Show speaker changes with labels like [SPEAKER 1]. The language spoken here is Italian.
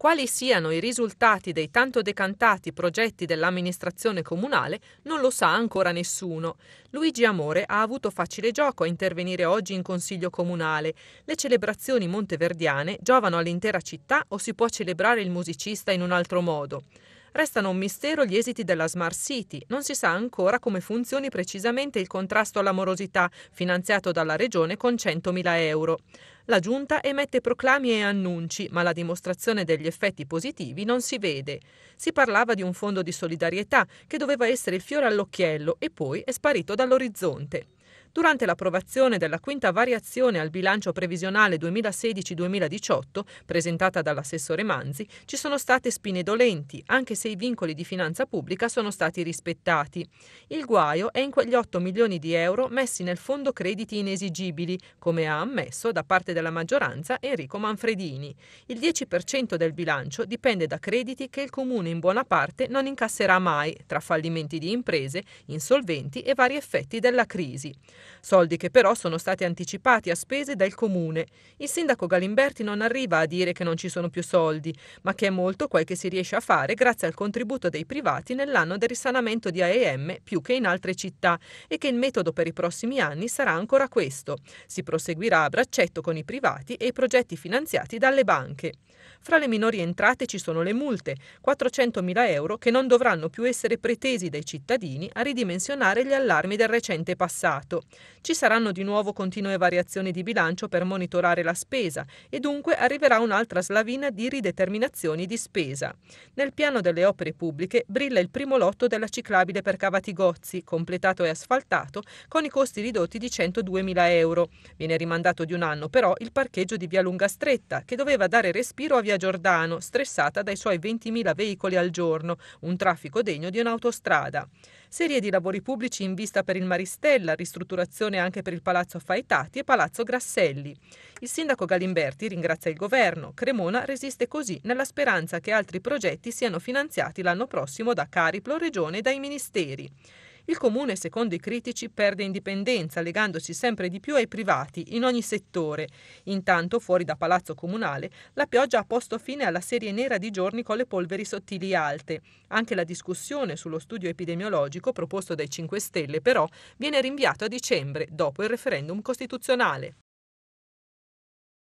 [SPEAKER 1] Quali siano i risultati dei tanto decantati progetti dell'amministrazione comunale non lo sa ancora nessuno. Luigi Amore ha avuto facile gioco a intervenire oggi in Consiglio Comunale. Le celebrazioni monteverdiane giovano all'intera città o si può celebrare il musicista in un altro modo? Restano un mistero gli esiti della Smart City. Non si sa ancora come funzioni precisamente il contrasto all'amorosità, finanziato dalla Regione con 100.000 euro. La Giunta emette proclami e annunci, ma la dimostrazione degli effetti positivi non si vede. Si parlava di un fondo di solidarietà che doveva essere il fiore all'occhiello e poi è sparito dall'orizzonte. Durante l'approvazione della quinta variazione al bilancio previsionale 2016-2018, presentata dall'assessore Manzi, ci sono state spine dolenti, anche se i vincoli di finanza pubblica sono stati rispettati. Il guaio è in quegli 8 milioni di euro messi nel fondo crediti inesigibili, come ha ammesso da parte della maggioranza Enrico Manfredini. Il 10% del bilancio dipende da crediti che il Comune in buona parte non incasserà mai, tra fallimenti di imprese, insolventi e vari effetti della crisi soldi che però sono stati anticipati a spese dal comune. Il sindaco Galimberti non arriva a dire che non ci sono più soldi, ma che è molto quel che si riesce a fare grazie al contributo dei privati nell'anno del risanamento di AEM più che in altre città e che il metodo per i prossimi anni sarà ancora questo. Si proseguirà a braccetto con i privati e i progetti finanziati dalle banche. Fra le minori entrate ci sono le multe, 400.000 euro che non dovranno più essere pretesi dai cittadini a ridimensionare gli allarmi del recente passato. Ci saranno di nuovo continue variazioni di bilancio per monitorare la spesa e dunque arriverà un'altra slavina di rideterminazioni di spesa. Nel piano delle opere pubbliche brilla il primo lotto della ciclabile per Cavatigozzi, completato e asfaltato, con i costi ridotti di 102.000 euro. Viene rimandato di un anno però il parcheggio di Via Lunga Stretta, che doveva dare respiro a Via Giordano, stressata dai suoi 20.000 veicoli al giorno, un traffico degno di un'autostrada. Serie di lavori pubblici in vista per il Maristella, ristrutturazione anche per il Palazzo Faetati e Palazzo Grasselli. Il sindaco Galimberti ringrazia il governo. Cremona resiste così nella speranza che altri progetti siano finanziati l'anno prossimo da Cariplo, Regione e dai ministeri. Il comune, secondo i critici, perde indipendenza legandosi sempre di più ai privati in ogni settore. Intanto, fuori da Palazzo Comunale, la pioggia ha posto fine alla serie nera di giorni con le polveri sottili alte. Anche la discussione sullo studio epidemiologico proposto dai 5 Stelle, però, viene rinviato a dicembre, dopo il referendum costituzionale.